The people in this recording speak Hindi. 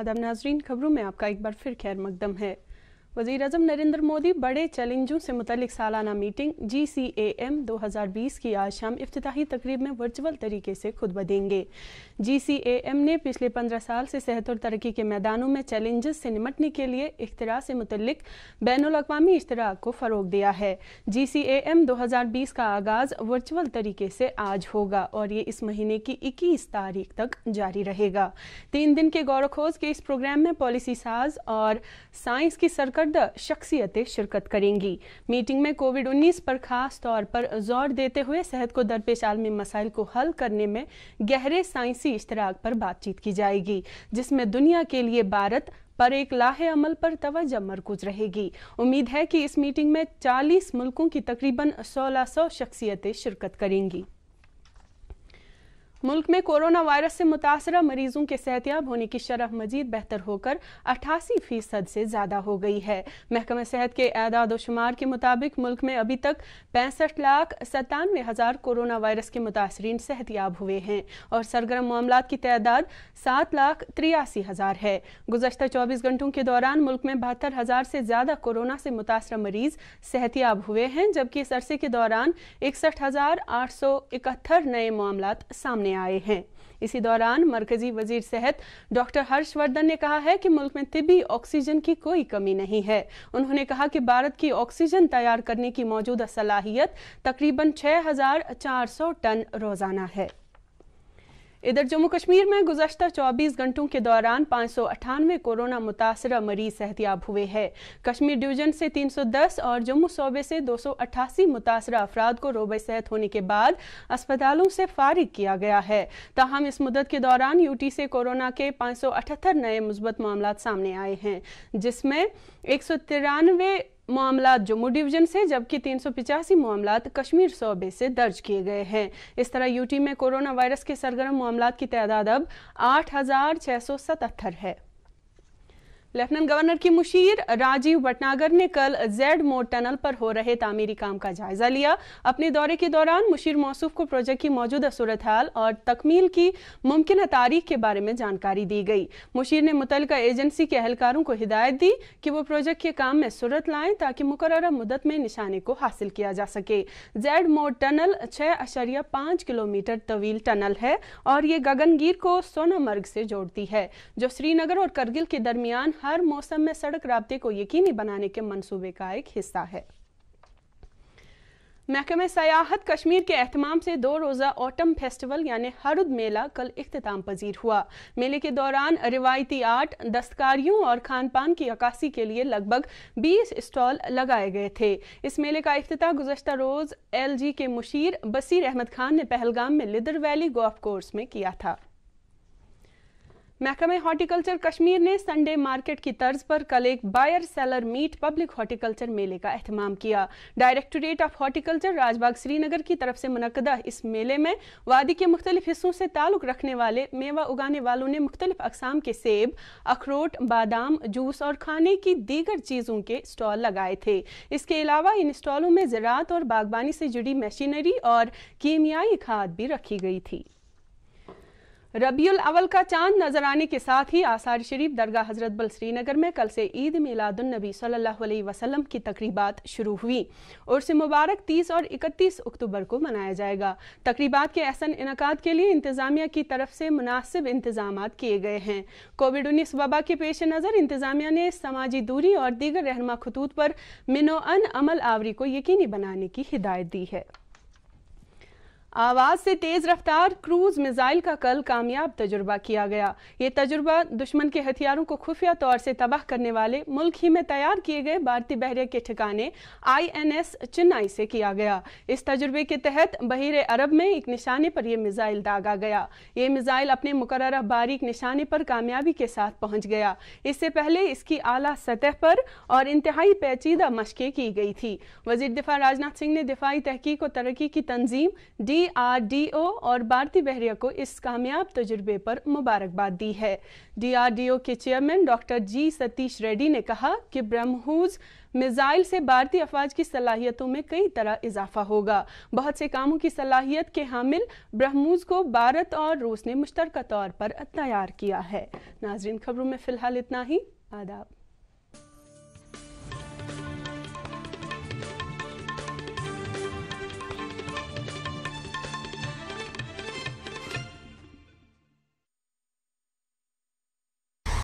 आदम नाजरीन खबरों में आपका एक बार फिर खैर मकदम है वजीर अजम नरेंद्र मोदी बड़े चैलेंजों से मुतलिक सालाना मीटिंग जी सी एम दो हज़ार बीस की आज शाम अफ्ती तकरीब में वर्चुअल तरीके से खुद बदेंगे जी सी एम ने पिछले पंद्रह साल से सेहत और तरक्की के मैदानों में चैलेंजेस से निमटने के लिए इख्तरा से मुतलिक बैन अवी इश्तराक को फ़रोग दिया है जी सी एम दो हज़ार बीस का आगाज़ वर्चुअल तरीके से आज होगा और ये इस महीने की इक्कीस तारीख तक जारी रहेगा तीन दिन के गौरखोज के इस प्रोग्राम में पॉलिसी साज और साइंस की सरकार करदा शख्सियतें शिरकत करेंगी मीटिंग में कोविड 19 पर खास तौर पर जोर देते हुए सेहत को दरपेश आलमी मसाइल को हल करने में गहरे साइंसी इश्तराक पर बातचीत की जाएगी जिसमें दुनिया के लिए भारत पर एक लाहे अमल पर तोज्जह मरकूज रहेगी उम्मीद है कि इस मीटिंग में 40 मुल्कों की तकरीबन 1600 शख्सियतें शिरकत करेंगी मुल्क में कोरोना वायरस से मुतासर मरीजों के सेहतियाब होने की शरह मजीद बेहतर होकर अठासी फीसद से ज़्यादा हो गई है महकमा सेहत के एदाद शुमार के मुताबिक मुल्क में अभी तक पैंसठ लाख सतानवे हज़ार कोरोना वायरस के मुतासरी सेहतियाब हुए हैं और सरगर्म मामला की तादाद सात लाख त्रियासी हज़ार है गुजशत चौबीस घंटों के दौरान मुल्क में बहत्तर हज़ार से ज़्यादा कोरोना से मुतासर मरीज सेहतियाब हुए हैं जबकि इस अरसे के दौरान इकसठ हज़ार आठ सौ इकहत्तर नए मामला सामने सामने आए हैं इसी दौरान मरकजी वजीर सेहत डॉक्टर हर्षवर्धन ने कहा है कि मुल्क में तिबी ऑक्सीजन की कोई कमी नहीं है उन्होंने कहा कि भारत की ऑक्सीजन तैयार करने की मौजूदा सलाहियत तकरीबन 6,400 टन रोजाना है इधर जम्मू कश्मीर में गुजशत 24 घंटों के दौरान पाँच सौ अठानवे कोरोना मुतासर मरीज सहतियाब हुए हैं कश्मीर डिवीजन से 310 और जम्मू सूबे से दो सौ अट्ठासी मुतासर अफराद को रोब सेहत होने के बाद अस्पतालों से फारिग किया गया है ताहम इस मुदत के दौरान यूटी से कोरोना के पाँच सौ अठहत्तर नए मुस्बत मामला सामने आए हैं जिसमें एक सौ तिरानवे मामला जम्मू डिवीजन से जबकि तीन सौ पिचासी मामला कश्मीर सौबे से दर्ज किए गए हैं इस तरह यूटी में कोरोना वायरस के सरगर्म मामला की तादाद अब आठ हजार छह सौ सतहत्तर है लेफ्टिनेंट गवर्नर की मुशीर राजीव भटनागर ने कल जेड मोड टनल पर हो रहे तामीरी काम का जायजा लिया अपने दौरे के दौरान मुशीर मौसूफ को प्रोजेक्ट की मौजूदा सूरत हाल और तकमील की मुमकिन तारीख के बारे में जानकारी दी गई मुशीर ने मुतल एजेंसी के अहलकारों को हिदायत दी कि वो प्रोजेक्ट के काम में सूरत लाएं ताकि मुकर मुदत में निशाने को हासिल किया जा सके जेड मोड टनल छः अशरिया पाँच किलोमीटर तवील टनल है और ये गगनगीर को सोनामर्ग से जोड़ती है जो श्रीनगर और करगिल के दरमियान हर मौसम में सड़क रबते को यकीनी बनाने के मनसूबे का एक हिस्सा है महकमे सयाहत कश्मीर के अहतमाम से दो रोज़ा ऑटम फेस्टिवल यानी हरुद मेला कल अख्ताम पजीर हुआ मेले के दौरान रिवायती आर्ट दस्तकारियों और खान पान की अक्सी के लिए लगभग 20 स्टॉल लगाए गए थे इस मेले का अफ्त गुजशत रोज़ एल जी के मुशीर बसीर अहमद खान ने पहलगाम में लिदर वैली गोल्फ कोर्स में किया था महकमे हॉर्टिकल्चर कश्मीर ने संडे मार्केट की तर्ज पर कल एक buyer seller meet public horticulture मेले का अहतमाम किया directorate of horticulture Rajbagh Srinagar की तरफ से मनकदा इस मेले में वादी के मुख्तलिफ हिस्सों से ताल्लुक रखने वाले मेवा उगाने वालों ने मुख्तलिफ अकसाम के सेब अखरोट बादाम जूस और खाने की दीगर चीज़ों के स्टॉल लगाए थे इसके अलावा इन स्टॉलों में ज़रात और बागबानी से जुड़ी मशीनरी और कीमियाई खाद भी रखी गई थी रबी अवल का चांद नजर आने के साथ ही आसार शरीफ दरगाह हजरत बल श्रीनगर में कल से ईद मिलादुलनबी सल्लल्लाहु अलैहि वसल्लम की तकरीबात शुरू हुई और से मुबारक 30 और 31 अक्टूबर को मनाया जाएगा तकरीबात के अहसन इनका के लिए इंतजामिया की तरफ से मुनासिब इंतजाम किए गए हैं कोविड उन्नीस वबा के पेश नज़र इंतजामिया ने समाजी दूरी और दीगर रहनमा खतूत पर मिनोअन अमल आवरी को यकीनी बनाने की हिदायत दी है आवाज से तेज रफ्तार क्रूज मिसाइल का कल कामयाब तजुर्बा किया गया ये तजुर्बा दुश्मन के हथियारों को खुफिया तौर से तबाह करने वाले मुल्क ही में तैयार किए गए भारतीय बहरे के ठिकाने आईएनएस चेन्नई से किया गया इस तजुर्बे के तहत बहिर अरब में एक निशाने पर यह मिसाइल दागा गया ये मिसाइल अपने मुकर बारीक निशाने पर कामयाबी के साथ पहुंच गया इससे पहले इसकी आला सतह पर और इंतहाई पेचीदा मशकें की गई थी वजीर दिफा राजनाथ सिंह ने दिफाई तहकीक और तरक्की की तंजीम डी डीआरडीओ और भारती बहरिया को इस कामयाब तजुर्बे पर मुबारकबाद दी है डीआरडीओ के chairman doctor G Satish Reddy ने कहा कि ब्रह्मोज मिसाइल से भारतीय अफवाज की सलाहियतों में कई तरह इजाफा होगा बहुत से कामों की सलाहियत के हामिल ब्रह्मोज को भारत और रूस ने मुश्तरक तौर पर तैयार किया है नाजरीन खबरों में फिलहाल इतना ही आदाब